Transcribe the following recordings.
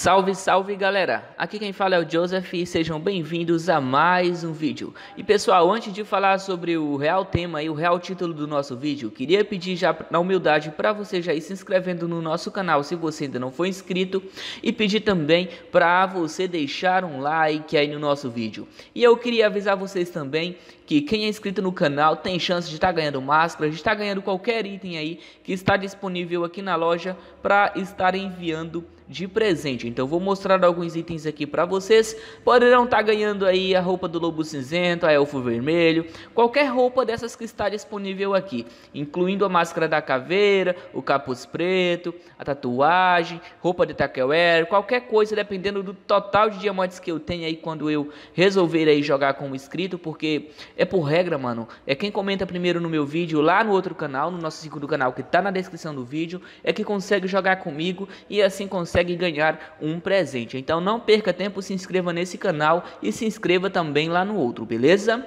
Salve, salve galera! Aqui quem fala é o Joseph e sejam bem-vindos a mais um vídeo. E pessoal, antes de falar sobre o real tema e o real título do nosso vídeo, queria pedir já na humildade para você já ir se inscrevendo no nosso canal se você ainda não for inscrito e pedir também para você deixar um like aí no nosso vídeo. E eu queria avisar vocês também que quem é inscrito no canal tem chance de estar tá ganhando máscara, de estar tá ganhando qualquer item aí que está disponível aqui na loja para estar enviando de presente. Então vou mostrar alguns itens aqui para vocês. Poderão estar tá ganhando aí a roupa do Lobo Cinzento, a Elfo Vermelho, qualquer roupa dessas que está disponível aqui, incluindo a máscara da caveira, o capuz preto, a tatuagem, roupa de Takawer, qualquer coisa dependendo do total de diamantes que eu tenho aí quando eu resolver aí jogar como inscrito, porque é por regra, mano. É quem comenta primeiro no meu vídeo lá no outro canal, no nosso segundo canal que está na descrição do vídeo, é que consegue jogar comigo e assim consegue consegue ganhar um presente. Então não perca tempo, se inscreva nesse canal e se inscreva também lá no outro, beleza?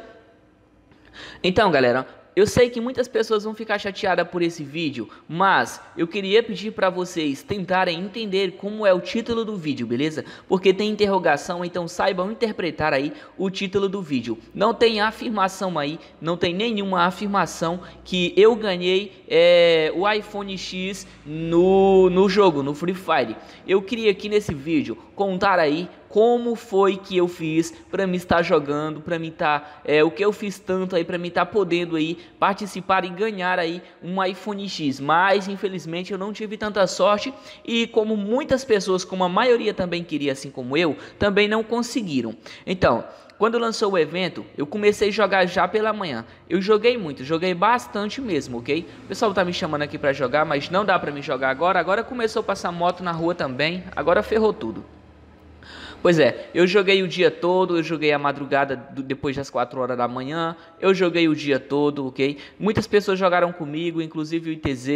Então, galera, eu sei que muitas pessoas vão ficar chateadas por esse vídeo, mas eu queria pedir para vocês tentarem entender como é o título do vídeo, beleza? Porque tem interrogação, então saibam interpretar aí o título do vídeo. Não tem afirmação aí, não tem nenhuma afirmação que eu ganhei é, o iPhone X no, no jogo, no Free Fire. Eu queria aqui nesse vídeo contar aí como foi que eu fiz para me estar jogando, para me estar tá, é, o que eu fiz tanto aí, para me estar tá podendo aí participar e ganhar aí um iPhone X. Mas infelizmente eu não tive tanta sorte e como muitas pessoas, como a maioria também queria, assim como eu, também não conseguiram. Então, quando lançou o evento, eu comecei a jogar já pela manhã. Eu joguei muito, joguei bastante mesmo, ok? O pessoal tá me chamando aqui para jogar, mas não dá para me jogar agora. Agora começou a passar moto na rua também, agora ferrou tudo. Pois é, eu joguei o dia todo, eu joguei a madrugada do, depois das 4 horas da manhã, eu joguei o dia todo, ok? Muitas pessoas jogaram comigo, inclusive o ITZ,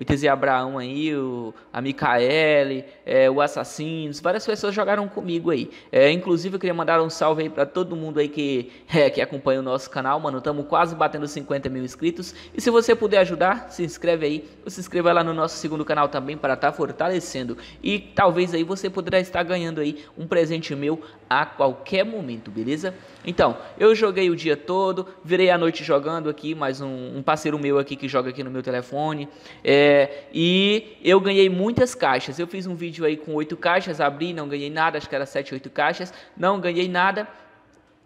o ITZ Abraão aí, o, a Micaele, é, o Assassinos, várias pessoas jogaram comigo aí. É, inclusive eu queria mandar um salve aí pra todo mundo aí que, é, que acompanha o nosso canal, mano, estamos quase batendo 50 mil inscritos. E se você puder ajudar, se inscreve aí, ou se inscreva lá no nosso segundo canal também para estar tá fortalecendo. E talvez aí você poderá estar ganhando aí um presente presente meu a qualquer momento, beleza? Então, eu joguei o dia todo, virei a noite jogando aqui, mais um, um parceiro meu aqui que joga aqui no meu telefone. É, e eu ganhei muitas caixas. Eu fiz um vídeo aí com oito caixas, abri, não ganhei nada, acho que era sete, oito caixas, não ganhei nada.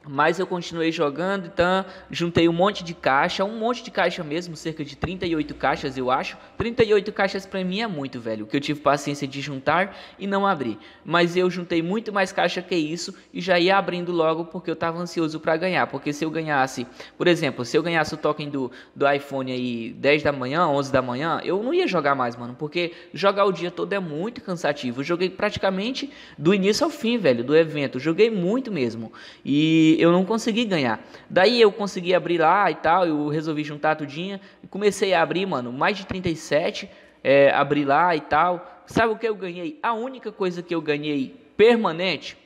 Mas eu continuei jogando, então juntei um monte de caixa, um monte de caixa mesmo, cerca de 38 caixas, eu acho. 38 caixas para mim é muito, velho, que eu tive paciência de juntar e não abrir. Mas eu juntei muito mais caixa que isso e já ia abrindo logo porque eu estava ansioso para ganhar, porque se eu ganhasse, por exemplo, se eu ganhasse o token do, do iPhone aí 10 da manhã, 11 da manhã, eu não ia jogar mais, mano, porque jogar o dia todo é muito cansativo. Eu joguei praticamente do início ao fim, velho, do evento. joguei muito mesmo. E eu não consegui ganhar. Daí eu consegui abrir lá e tal, eu resolvi juntar tudinha. E comecei a abrir, mano, mais de 37, é, abrir lá e tal. Sabe o que eu ganhei? A única coisa que eu ganhei permanente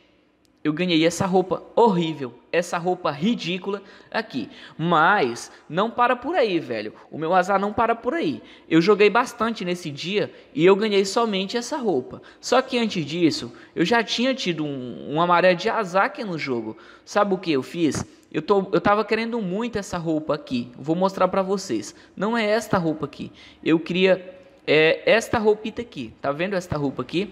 eu ganhei essa roupa horrível, essa roupa ridícula aqui. Mas não para por aí, velho. O meu azar não para por aí. Eu joguei bastante nesse dia e eu ganhei somente essa roupa. Só que antes disso, eu já tinha tido um, uma maré de azar aqui no jogo. Sabe o que eu fiz? Eu, tô, eu tava querendo muito essa roupa aqui. Vou mostrar para vocês. Não é esta roupa aqui. Eu queria é, esta roupita aqui. Tá vendo esta roupa aqui?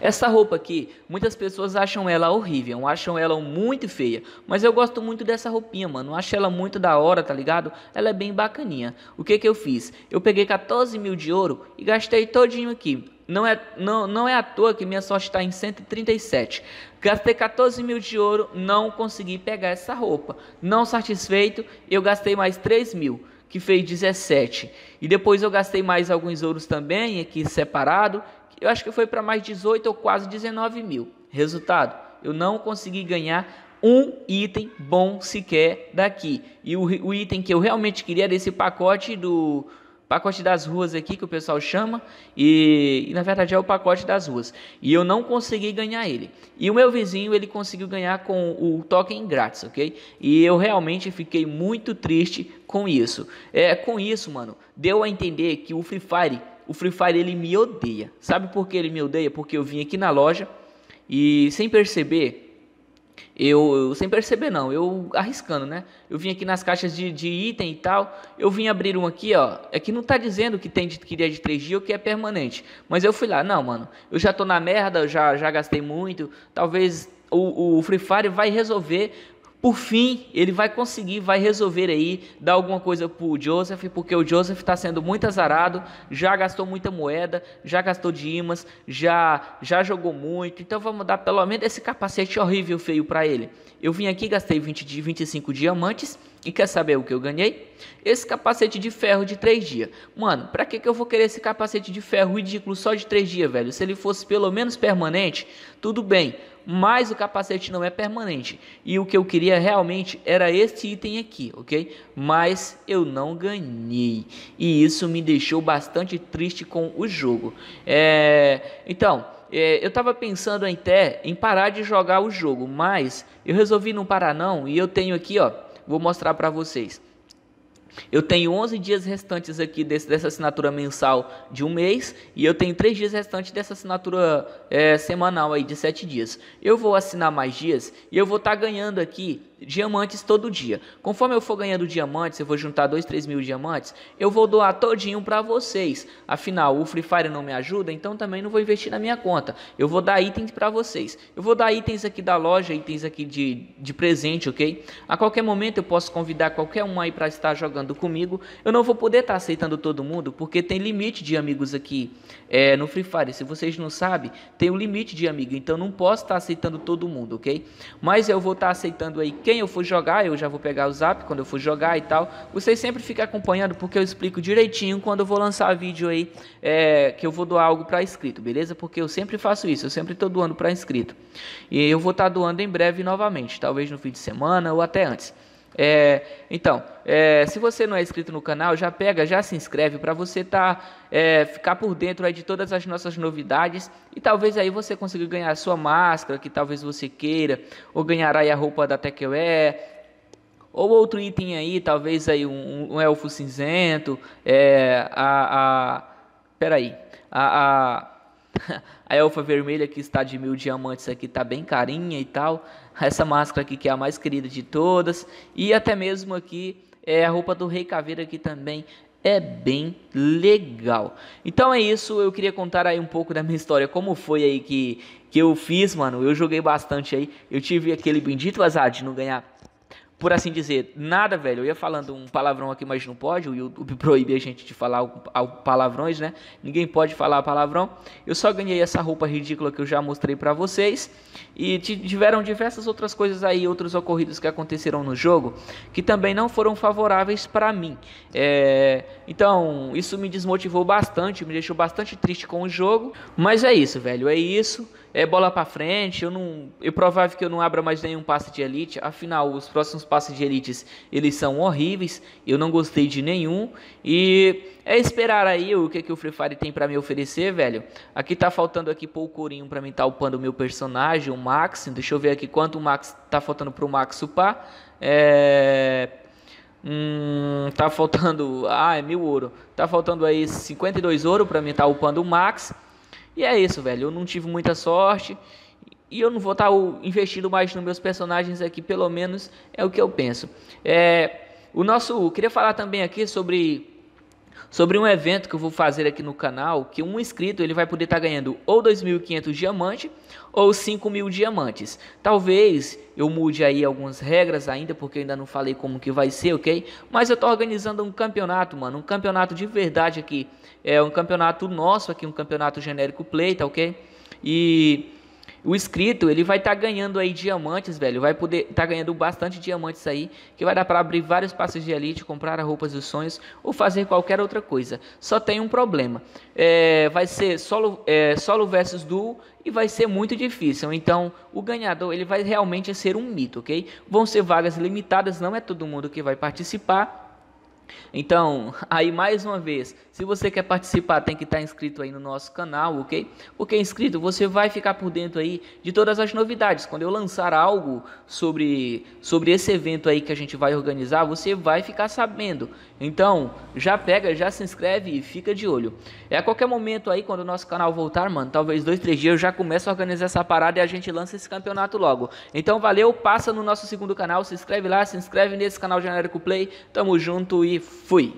Essa roupa aqui, muitas pessoas acham ela horrível, acham ela muito feia, mas eu gosto muito dessa roupinha, mano. Acho ela muito da hora, tá ligado? Ela é bem bacaninha. O que que eu fiz? Eu peguei 14 mil de ouro e gastei todinho aqui. Não é, não, não é à toa que minha sorte está em 137. Gastei 14 mil de ouro, não consegui pegar essa roupa. Não satisfeito, eu gastei mais 3 mil que fez 17. E depois eu gastei mais alguns ouros também, aqui separado, eu acho que foi para mais 18 ou quase 19 mil. Resultado, eu não consegui ganhar um item bom sequer daqui. E o, o item que eu realmente queria era esse pacote do pacote das ruas aqui que o pessoal chama e, e, na verdade é o pacote das ruas e eu não consegui ganhar ele e o meu vizinho ele conseguiu ganhar com o token grátis ok e eu realmente fiquei muito triste com isso é com isso mano deu a entender que o Free Fire o Free Fire ele me odeia. Sabe por que ele me odeia? Porque eu vim aqui na loja e sem perceber, eu, eu sem perceber não, eu arriscando, né? Eu vim aqui nas caixas de, de, item e tal, eu vim abrir um aqui, ó. É que não tá dizendo que tem de, que é de 3 dias ou que é permanente. Mas eu fui lá, não, mano, eu já tô na merda, já, já gastei muito, talvez o, o Free Fire vai resolver por fim, ele vai conseguir, vai resolver aí, dar alguma coisa para o Joseph, porque o Joseph está sendo muito azarado, já gastou muita moeda, já gastou de imãs, já, já jogou muito, então vamos dar pelo menos esse capacete horrível feio para ele. Eu vim aqui, gastei 20 de 25 diamantes, e quer saber o que eu ganhei? Esse capacete de ferro de 3 dias. Mano, pra que, que eu vou querer esse capacete de ferro ridículo só de 3 dias, velho? Se ele fosse pelo menos permanente, tudo bem mas o capacete não é permanente. E o que eu queria realmente era este item aqui, ok? Mas eu não ganhei. E isso me deixou bastante triste com o jogo. É... Então, é, eu estava pensando até em parar de jogar o jogo, mas eu resolvi não parar não. E eu tenho aqui, ó, vou mostrar para vocês. Eu tenho 11 dias restantes aqui desse, dessa assinatura mensal de um mês e eu tenho 3 dias restantes dessa assinatura é, semanal aí de 7 dias. Eu vou assinar mais dias e eu vou estar tá ganhando aqui diamantes todo dia. Conforme eu for ganhando diamantes, eu vou juntar 2, 3 mil diamantes, eu vou doar todinho para vocês. Afinal, o Free Fire não me ajuda, então também não vou investir na minha conta. Eu vou dar itens para vocês. Eu vou dar itens aqui da loja, itens aqui de, de presente, ok? A qualquer momento eu posso convidar qualquer um aí para estar jogando comigo. Eu não vou poder estar tá aceitando todo mundo, porque tem limite de amigos aqui é, no Free Fire. Se vocês não sabem, tem um limite de amigo, então não posso estar tá aceitando todo mundo, ok? Mas eu vou estar tá aceitando aí quem quem eu for jogar, eu já vou pegar o zap quando eu for jogar e tal. Vocês sempre ficam acompanhando porque eu explico direitinho quando eu vou lançar vídeo aí é, que eu vou doar algo para inscrito, beleza? Porque eu sempre faço isso, eu sempre estou doando para inscrito. E eu vou estar tá doando em breve novamente, talvez no fim de semana ou até antes. É, então, é, se você não é inscrito no canal, já pega, já se inscreve para você tá, é, ficar por dentro de todas as nossas novidades e talvez aí você consiga ganhar a sua máscara que talvez você queira, ou ganhar aí a roupa da Tequeue, ou outro item aí, talvez aí um, um elfo cinzento, é, a, a, peraí, a, a a elfa vermelha que está de mil diamantes aqui está bem carinha e tal. Essa máscara aqui que é a mais querida de todas. E até mesmo aqui é, a roupa do Rei Caveira aqui também é bem legal. Então é isso, eu queria contar aí um pouco da minha história, como foi aí que, que eu fiz, mano. Eu joguei bastante aí, eu tive aquele bendito azar de não ganhar por assim dizer, nada, velho. Eu ia falando um palavrão aqui, mas não pode. O YouTube proíbe a gente de falar palavrões, né? Ninguém pode falar palavrão. Eu só ganhei essa roupa ridícula que eu já mostrei para vocês. E tiveram diversas outras coisas aí, outros ocorridos que aconteceram no jogo, que também não foram favoráveis para mim. É... Então, isso me desmotivou bastante, me deixou bastante triste com o jogo. Mas é isso, velho. É isso é bola para frente, eu não, é provável que eu não abra mais nenhum passe de elite, afinal os próximos passes de elites, eles são horríveis, eu não gostei de nenhum e é esperar aí o que que o Free Fire tem para me oferecer, velho. Aqui tá faltando aqui pouco Corinho para mim tá upando o meu personagem, o Max, deixa eu ver aqui quanto o Max tá faltando pro Max upar. É... Hum, tá faltando, ah, é mil ouro. Tá faltando aí 52 ouro para mim tá upando o Max. E é isso, velho. Eu não tive muita sorte. E eu não vou estar tá investindo mais nos meus personagens aqui, pelo menos é o que eu penso. É, o nosso. Eu queria falar também aqui sobre sobre um evento que eu vou fazer aqui no canal, que um inscrito ele vai poder estar tá ganhando ou 2.500 diamantes ou 5.000 diamantes. Talvez eu mude aí algumas regras ainda, porque ainda não falei como que vai ser, ok? Mas eu tô organizando um campeonato, mano, um campeonato de verdade aqui. É um campeonato nosso aqui, um campeonato genérico play, tá ok? E o escrito ele vai estar tá ganhando aí diamantes, velho. Vai poder estar tá ganhando bastante diamantes aí, que vai dar para abrir vários passos de elite, comprar roupas dos sonhos ou fazer qualquer outra coisa. Só tem um problema. É, vai ser solo, é, solo versus duo e vai ser muito difícil. Então, o ganhador, ele vai realmente ser um mito, ok? Vão ser vagas limitadas, não é todo mundo que vai participar então, aí mais uma vez, se você quer participar, tem que estar inscrito aí no nosso canal, ok? Porque inscrito, você vai ficar por dentro aí de todas as novidades. Quando eu lançar algo sobre, sobre esse evento aí que a gente vai organizar, você vai ficar sabendo. Então, já pega, já se inscreve e fica de olho. É a qualquer momento aí, quando o nosso canal voltar, mano, talvez dois, três dias eu já começo a organizar essa parada e a gente lança esse campeonato logo. Então, valeu, passa no nosso segundo canal, se inscreve lá, se inscreve nesse canal Genérico Play. Tamo junto e fui!